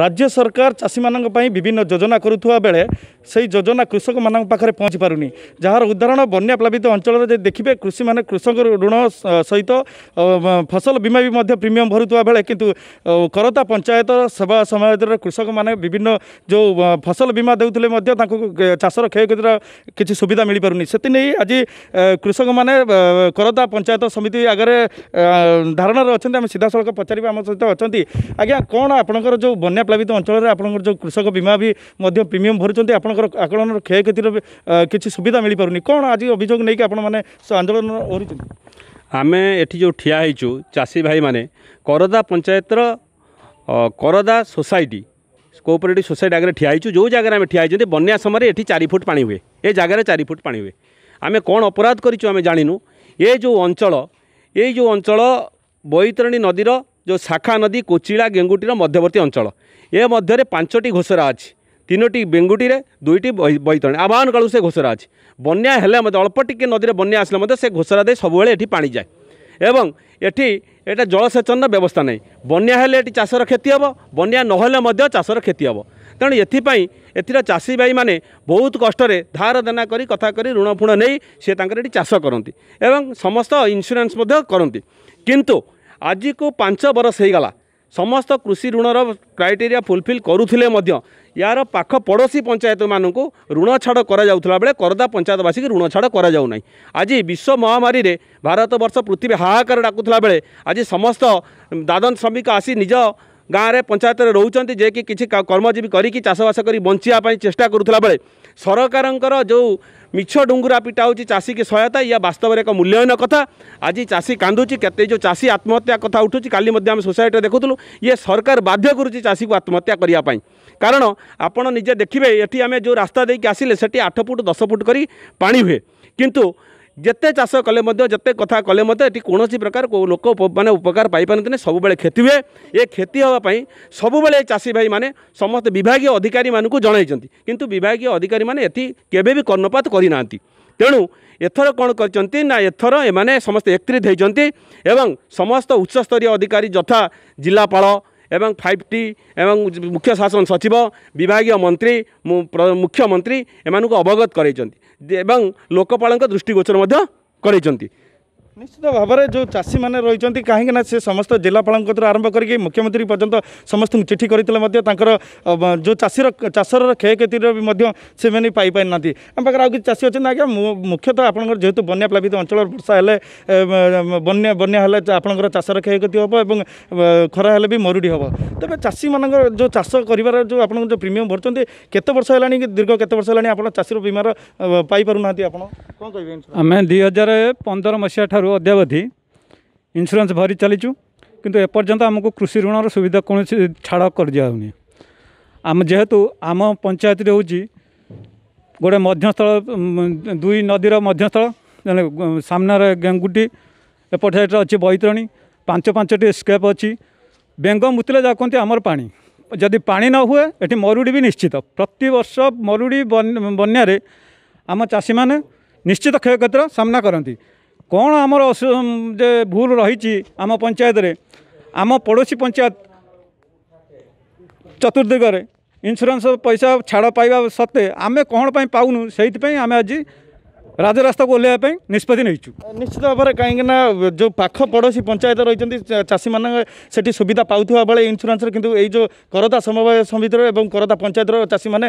ରାଜ୍ୟ ସରକାର ଚାଷୀମାନଙ୍କ ପାଇଁ ବିଭିନ୍ନ ଯୋଜନା କରୁଥିବା ବେଳେ ସେହି ଯୋଜନା କୃଷକମାନଙ୍କ ପାଖରେ ପହଞ୍ଚି ପାରୁନି ଯାହାର ଉଦାହରଣ ବନ୍ୟା ପ୍ଲାବିତ ଅଞ୍ଚଳରେ ଯଦି ଦେଖିବେ କୃଷିମାନେ କୃଷକ ଋଣ ସହିତ ଫସଲ ବୀମା ବି ମଧ୍ୟ ପ୍ରିମିୟମ୍ ଭରୁଥିବା ବେଳେ କିନ୍ତୁ କରତା ପଞ୍ଚାୟତ ସେବା ସମାଜରେ କୃଷକମାନେ ବିଭିନ୍ନ ଯେଉଁ ଫସଲ ବୀମା ଦେଉଥିଲେ ମଧ୍ୟ ତାଙ୍କୁ ଚାଷର କ୍ଷୟକ୍ଷତିର କିଛି ସୁବିଧା ମିଳିପାରୁନି ସେଥିନେଇ ଆଜି କୃଷକମାନେ କରତା ପଞ୍ଚାୟତ ସମିତି ଆଗରେ ଧାରଣାରେ ଅଛନ୍ତି ଆମେ ସିଧାସଳଖ ପଚାରିବା ଆମ ସହିତ ଅଛନ୍ତି ଆଜ୍ଞା କ'ଣ ଆପଣଙ୍କର ଯେଉଁ ବନ୍ୟା ବନ୍ୟା ପ୍ଲାବିତ ଅଞ୍ଚଳରେ ଆପଣଙ୍କର ଯେଉଁ କୃଷକ ବୀମା ବି ମଧ୍ୟ ପ୍ରିମିୟମ୍ ଭରୁଛନ୍ତି ଆପଣଙ୍କର ଆକଳନର କ୍ଷୟକ୍ଷତିର କିଛି ସୁବିଧା ମିଳିପାରୁନି କ'ଣ ଆଜି ଅଭିଯୋଗ ନେଇକି ଆପଣମାନେ ଆନ୍ଦୋଳନ କରୁଛନ୍ତି ଆମେ ଏଠି ଯେଉଁ ଠିଆ ହେଇଛୁ ଚାଷୀ ଭାଇମାନେ କରଦା ପଞ୍ଚାୟତର କରଦା ସୋସାଇଟି କୋଅପରେଟିଭ୍ ସୋସାଇଟି ଆଗରେ ଠିଆ ହେଇଛୁ ଯେଉଁ ଜାଗାରେ ଆମେ ଠିଆ ହେଇଛନ୍ତି ବନ୍ୟା ସମୟରେ ଏଠି ଚାରି ଫୁଟ ପାଣି ହୁଏ ଏ ଜାଗାରେ ଚାରି ଫୁଟ ପାଣି ହୁଏ ଆମେ କ'ଣ ଅପରାଧ କରିଛୁ ଆମେ ଜାଣିନୁ ଏ ଯେଉଁ ଅଞ୍ଚଳ ଏଇ ଯେଉଁ ଅଞ୍ଚଳ ବୈତରଣୀ ନଦୀର ଯେଉଁ ଶାଖା ନଦୀ କୋଚିଳା ଗେଙ୍ଗୁଟିର ମଧ୍ୟବର୍ତ୍ତୀ ଅଞ୍ଚଳ ଏ ମଧ୍ୟରେ ପାଞ୍ଚଟି ଘୋଷରା ଅଛି ତିନୋଟି ବେଙ୍ଗୁଟିରେ ଦୁଇଟି ବୈତରଣ ଆବାହନ କାଳୁ ସେ ଘୋଷରା ଅଛି ବନ୍ୟା ହେଲେ ମଧ୍ୟ ଅଳ୍ପ ଟିକିଏ ନଦୀରେ ବନ୍ୟା ଆସିଲେ ମଧ୍ୟ ସେ ଘୋଷରା ଦେଇ ସବୁବେଳେ ଏଠି ପାଣି ଯାଏ ଏବଂ ଏଠି ଏଇଟା ଜଳସେଚନର ବ୍ୟବସ୍ଥା ନାହିଁ ବନ୍ୟା ହେଲେ ଏଠି ଚାଷର କ୍ଷତି ହେବ ବନ୍ୟା ନହେଲେ ମଧ୍ୟ ଚାଷର କ୍ଷତି ହେବ ତେଣୁ ଏଥିପାଇଁ ଏଥିର ଚାଷୀ ଭାଇମାନେ ବହୁତ କଷ୍ଟରେ ଧାର ଦେନା କରି କଥା କରି ଋଣ ଫୁଣ ନେଇ ସେ ତାଙ୍କର ଏଠି ଚାଷ କରନ୍ତି ଏବଂ ସମସ୍ତ ଇନ୍ସୁରାନ୍ସ ମଧ୍ୟ କରନ୍ତି କିନ୍ତୁ ଆଜିକୁ ପାଞ୍ଚ ବରଷ ହୋଇଗଲା ସମସ୍ତ କୃଷି ଋଣର କ୍ରାଇଟେରିଆ ଫୁଲଫିଲ୍ କରୁଥିଲେ ମଧ୍ୟ ୟାର ପାଖ ପଡ଼ୋଶୀ ପଞ୍ଚାୟତମାନଙ୍କୁ ଋଣ ଛାଡ଼ କରାଯାଉଥିଲା ବେଳେ କରଦା ପଞ୍ଚାୟତବାସୀକି ଋଣ ଛାଡ଼ କରାଯାଉନାହିଁ ଆଜି ବିଶ୍ୱ ମହାମାରୀରେ ଭାରତବର୍ଷ ପୃଥିବୀ ହାହାକାର ଡାକୁଥିଲା ବେଳେ ଆଜି ସମସ୍ତ ଦାଦନ ଶ୍ରମିକ ଆସି ନିଜ ଗାଁରେ ପଞ୍ଚାୟତରେ ରହୁଛନ୍ତି ଯିଏକି କିଛି କର୍ମଜୀବୀ କରିକି ଚାଷବାସ କରି ବଞ୍ଚିବା ପାଇଁ ଚେଷ୍ଟା କରୁଥିଲା ବେଳେ ସରକାରଙ୍କର ଯେଉଁ ମିଛ ଡୁଙ୍ଗୁରା ପିଟା ହେଉଛି ଚାଷୀକି ସହାୟତା ଏହା ବାସ୍ତବରେ ଏକ ମୂଲ୍ୟହୀନ କଥା ଆଜି ଚାଷୀ କାନ୍ଦୁଛି କେତେ ଯେଉଁ ଚାଷୀ ଆତ୍ମହତ୍ୟା କଥା ଉଠୁଛି କାଲି ମଧ୍ୟ ଆମେ ସୋସାଇଟିରେ ଦେଖୁଥିଲୁ ଇଏ ସରକାର ବାଧ୍ୟ କରୁଛି ଚାଷୀକୁ ଆତ୍ମହତ୍ୟା କରିବା ପାଇଁ କାରଣ ଆପଣ ନିଜେ ଦେଖିବେ ଏଠି ଆମେ ଯେଉଁ ରାସ୍ତା ଦେଇକି ଆସିଲେ ସେଠି ଆଠ ଫୁଟ ଦଶ ଫୁଟ କରି ପାଣି ହୁଏ କିନ୍ତୁ ଯେତେ ଚାଷ କଲେ ମଧ୍ୟ ଯେତେ କଥା କଲେ ମଧ୍ୟ ଏଠି କୌଣସି ପ୍ରକାର ଲୋକ ମାନେ ଉପକାର ପାଇପାରନ୍ତିନି ସବୁବେଳେ କ୍ଷତି ହୁଏ ଏ କ୍ଷତି ହେବା ପାଇଁ ସବୁବେଳେ ଏ ଚାଷୀ ଭାଇମାନେ ସମସ୍ତେ ବିଭାଗୀୟ ଅଧିକାରୀମାନଙ୍କୁ ଜଣାଇଛନ୍ତି କିନ୍ତୁ ବିଭାଗୀୟ ଅଧିକାରୀମାନେ ଏଠି କେବେ ବି କର୍ଣ୍ଣପାତ କରିନାହାନ୍ତି ତେଣୁ ଏଥର କ'ଣ କରିଛନ୍ତି ନା ଏଥର ଏମାନେ ସମସ୍ତେ ଏକତ୍ରିତ ହୋଇଛନ୍ତି ଏବଂ ସମସ୍ତ ଉଚ୍ଚସ୍ତରୀୟ ଅଧିକାରୀ ଯଥା ଜିଲ୍ଲାପାଳ ଏବଂ ଫାଇଭ୍ ଟି ଏବଂ ମୁଖ୍ୟ ଶାସନ ସଚିବ ବିଭାଗୀୟ ମନ୍ତ୍ରୀ ମୁଖ୍ୟମନ୍ତ୍ରୀ ଏମାନଙ୍କୁ ଅବଗତ କରାଇଛନ୍ତି लोकपा दृष्टिगोचरमाइन् ନିଶ୍ଚିତ ଭାବରେ ଯେଉଁ ଚାଷୀମାନେ ରହିଛନ୍ତି କାହିଁକି ନା ସେ ସମସ୍ତ ଜିଲ୍ଲାପାଳଙ୍କ କତିରୁ ଆରମ୍ଭ କରିକି ମୁଖ୍ୟମନ୍ତ୍ରୀ ପର୍ଯ୍ୟନ୍ତ ସମସ୍ତଙ୍କୁ ଚିଠି କରିଥିଲେ ମଧ୍ୟ ତାଙ୍କର ଯେଉଁ ଚାଷୀର ଚାଷର କ୍ଷୟକ୍ଷତିର ବି ମଧ୍ୟ ସେମାନେ ପାଇପାରିନାହାନ୍ତି ଆମ ପାଖରେ ଆଉ କିଛି ଚାଷୀ ଅଛନ୍ତି ଆଜ୍ଞା ମୁଖ୍ୟତଃ ଆପଣଙ୍କର ଯେହେତୁ ବନ୍ୟା ପ୍ଲାବିତ ଅଞ୍ଚଳର ବର୍ଷା ହେଲେ ବନ୍ୟା ବନ୍ୟା ହେଲେ ଆପଣଙ୍କର ଚାଷର କ୍ଷୟକ୍ଷତି ହେବ ଏବଂ ଖରା ହେଲେ ବି ମରୁଡ଼ି ହେବ ତେବେ ଚାଷୀମାନଙ୍କର ଯେଉଁ ଚାଷ କରିବାର ଯେଉଁ ଆପଣଙ୍କ ଯେଉଁ ପ୍ରିମିୟମ୍ ଭରୁଛନ୍ତି କେତେ ବର୍ଷ ହେଲାଣି କି ଦୀର୍ଘ କେତେ ବର୍ଷ ହେଲାଣି ଆପଣ ଚାଷୀର ବୀମାର ପାଇପାରୁନାହାନ୍ତି ଆପଣ କ'ଣ କହିବେ ଆମେ ଦୁଇ ହଜାର ପନ୍ଦର ମସିହା ଠାରୁ ଋଣରୁ ଅଦ୍ୟାବଧି ଇନ୍ସୁରାନ୍ସ ଭରି ଚାଲିଛୁ କିନ୍ତୁ ଏପର୍ଯ୍ୟନ୍ତ ଆମକୁ କୃଷି ଋଣର ସୁବିଧା କୌଣସି ଛାଡ଼ କରିଦିଆହେଉନି ଆମେ ଯେହେତୁ ଆମ ପଞ୍ଚାୟତରେ ହେଉଛି ଗୋଟେ ମଧ୍ୟସ୍ଥଳ ଦୁଇ ନଦୀର ମଧ୍ୟସ୍ଥଳ ଜଣେ ସାମ୍ନାରେ ଗେଙ୍ଗୁଟି ଏପଟ ସାଇଡ଼୍ରେ ଅଛି ବୈତରଣୀ ପାଞ୍ଚ ପାଞ୍ଚଟି ସ୍କେପ୍ ଅଛି ବେଙ୍ଗ ମୁତିଲେ ଯାଉଛନ୍ତି ଆମର ପାଣି ଯଦି ପାଣି ନ ହୁଏ ଏଠି ମରୁଡ଼ି ବି ନିଶ୍ଚିତ ପ୍ରତିବର୍ଷ ମରୁଡ଼ି ବନ୍ୟାରେ ଆମ ଚାଷୀମାନେ ନିଶ୍ଚିତ କ୍ଷୟକ୍ଷତିର ସାମ୍ନା କରନ୍ତି କ'ଣ ଆମର ଯେ ଭୁଲ ରହିଛି ଆମ ପଞ୍ଚାୟତରେ ଆମ ପଡ଼ୋଶୀ ପଞ୍ଚାୟତ ଚତୁର୍ଦ୍ଦିଗରେ ଇନ୍ସୁରାନ୍ସ ପଇସା ଛାଡ଼ ପାଇବା ସତ୍ତ୍ୱେ ଆମେ କ'ଣ ପାଇଁ ପାଉନୁ ସେଇଥିପାଇଁ ଆମେ ଆଜି ରାଜରାସ୍ତା ଓହ୍ଲାଇବା ପାଇଁ ନିଷ୍ପତ୍ତି ନେଇଛୁ ନିଶ୍ଚିତ ଭାବରେ କାହିଁକିନା ଯେଉଁ ପାଖ ପଡ଼ୋଶୀ ପଞ୍ଚାୟତ ରହିଛନ୍ତି ଚାଷୀମାନେ ସେଠି ସୁବିଧା ପାଉଥିବା ବେଳେ ଇନ୍ସୁରାନ୍ସର କିନ୍ତୁ ଏଇ ଯେଉଁ କରଦା ସମବାୟ ସମିତିର ଏବଂ କରଦା ପଞ୍ଚାୟତର ଚାଷୀମାନେ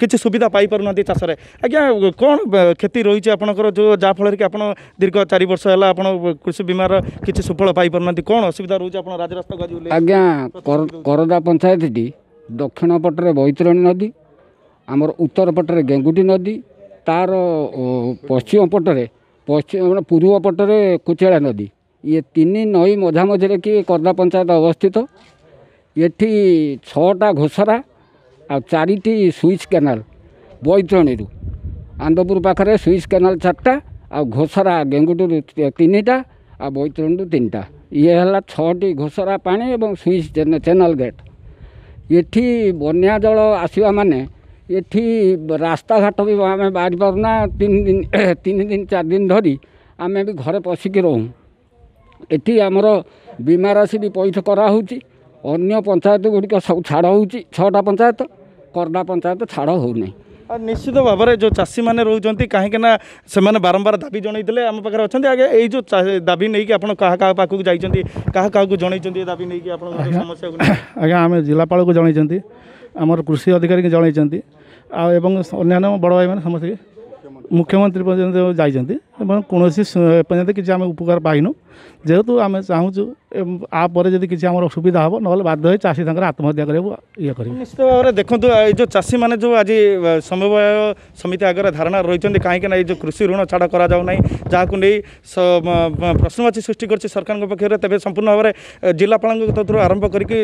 କିଛି ସୁବିଧା ପାଇପାରୁନାହାନ୍ତି ଚାଷରେ ଆଜ୍ଞା କ'ଣ କ୍ଷତି ରହିଛି ଆପଣଙ୍କର ଯେଉଁ ଯାହାଫଳରେ କି ଆପଣ ଦୀର୍ଘ ଚାରି ବର୍ଷ ହେଲା ଆପଣ କୃଷି ବିମାର କିଛି ସୁଫଳ ପାଇପାରୁନାହାନ୍ତି କ'ଣ ଅସୁବିଧା ରହୁଛି ଆପଣ ରାଜରାସ୍ତାକୁ ଆଜି ଆଜ୍ଞା କରଦା ପଞ୍ଚାୟତଟି ଦକ୍ଷିଣ ପଟରେ ବୈତରଣୀ ନଦୀ ଆମର ଉତ୍ତର ପଟରେ ଗେଙ୍ଗୁଟି ନଦୀ ତା'ର ପଶ୍ଚିମ ପଟରେ ପଶ୍ଚିମ ପୂର୍ବ ପଟରେ କୁଚେଳା ନଦୀ ଇଏ ତିନି ନଈ ମଝାମଝିରେ କି କର୍ଦ୍ଦା ପଞ୍ଚାୟତ ଅବସ୍ଥିତ ଏଠି ଛଅଟା ଘୋଷରା ଆଉ ଚାରିଟି ସୁଇଚ୍ କେନାଲ ବୈତରଣୀରୁ ଆନ୍ଦପୁର ପାଖରେ ସୁଇଚ୍ କେନାଲ ଚାରିଟା ଆଉ ଘୋଷରା ଗେଙ୍ଗୁଟୁରୁ ତିନିଟା ଆଉ ବୈତରଣୀରୁ ତିନିଟା ଇଏ ହେଲା ଛଅଟି ଘୋଷରା ପାଣି ଏବଂ ସୁଇଚ୍ ଚ୍ୟାନେଲ ଗେଟ୍ ଏଠି ବନ୍ୟା ଜଳ ଆସିବା ମାନେ ଏଠି ରାସ୍ତାଘାଟ ବି ଆମେ ବାହାରି ପାରୁନା ତିନି ଦିନ ତିନି ଦିନ ଚାରି ଦିନ ଧରି ଆମେ ବି ଘରେ ପଶିକି ରହୁ ଏଠି ଆମର ବୀମା ରାଶି ବି ପଇଠ କରାହେଉଛି ଅନ୍ୟ ପଞ୍ଚାୟତ ଗୁଡ଼ିକ ସବୁ ଛାଡ଼ ହେଉଛି ଛଅଟା ପଞ୍ଚାୟତ କରଡ଼ା ପଞ୍ଚାୟତ ଛାଡ଼ ହେଉନାହିଁ ନିଶ୍ଚିତ ଭାବରେ ଯେଉଁ ଚାଷୀମାନେ ରହୁଛନ୍ତି କାହିଁକିନା ସେମାନେ ବାରମ୍ବାର ଦାବି ଜଣେଇଥିଲେ ଆମ ପାଖରେ ଅଛନ୍ତି ଆଜ୍ଞା ଏଇ ଯେଉଁ ଦାବି ନେଇକି ଆପଣ କାହା କାହା ପାଖକୁ ଯାଇଛନ୍ତି କାହା କାହାକୁ ଜଣେଇଛନ୍ତି ଦାବି ନେଇକି ଆପଣ ସମସ୍ୟାକୁ ଆଜ୍ଞା ଆମେ ଜିଲ୍ଲାପାଳକୁ ଜଣେଇଛନ୍ତି ଆମର କୃଷି ଅଧିକାରୀଙ୍କୁ ଜଣାଇଛନ୍ତି ଆଉ ଏବଂ ଅନ୍ୟାନ୍ୟ ବଡ଼ ଭାଇମାନେ ସମସ୍ତେ ମୁଖ୍ୟମନ୍ତ୍ରୀ ପର୍ଯ୍ୟନ୍ତ ଯାଇଛନ୍ତି ଏବଂ କୌଣସି ଏପର୍ଯ୍ୟନ୍ତ କିଛି ଆମେ ଉପକାର ପାଇନୁ ଯେହେତୁ ଆମେ ଚାହୁଁଛୁ ଆପରେ ଯଦି କିଛି ଆମର ସୁବିଧା ହେବ ନହେଲେ ବାଧ୍ୟ ହୋଇ ଚାଷୀ ତାଙ୍କର ଆତ୍ମହତ୍ୟା କରିବାକୁ ଇଏ କରିବେ ନିଶ୍ଚିତ ଭାବରେ ଦେଖନ୍ତୁ ଏଇ ଯେଉଁ ଚାଷୀମାନେ ଯେଉଁ ଆଜି ସମବାୟ ସମିତି ଆଗରେ ଧାରଣା ରହିଛନ୍ତି କାହିଁକିନା ଏଇ ଯେଉଁ କୃଷି ଋଣ ଛାଡ଼ କରାଯାଉନାହିଁ ଯାହାକୁ ନେଇ ପ୍ରଶ୍ନବାଚୀ ସୃଷ୍ଟି କରିଛି ସରକାରଙ୍କ ପକ୍ଷରେ ତେବେ ସମ୍ପୂର୍ଣ୍ଣ ଭାବରେ ଜିଲ୍ଲାପାଳଙ୍କ ତଥ୍ୟରୁ ଆରମ୍ଭ କରିକି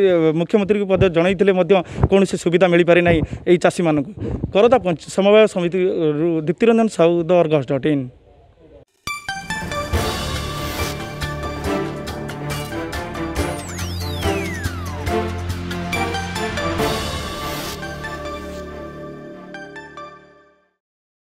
ମୁଖ୍ୟମନ୍ତ୍ରୀଙ୍କୁ ମଧ୍ୟ ଜଣାଇଥିଲେ ମଧ୍ୟ କୌଣସି ସୁବିଧା ମିଳିପାରି ନାହିଁ ଏଇ ଚାଷୀମାନଙ୍କୁ କରଦା ସମବାୟ ସମିତି Diptiranjan Sahu the Argus dot in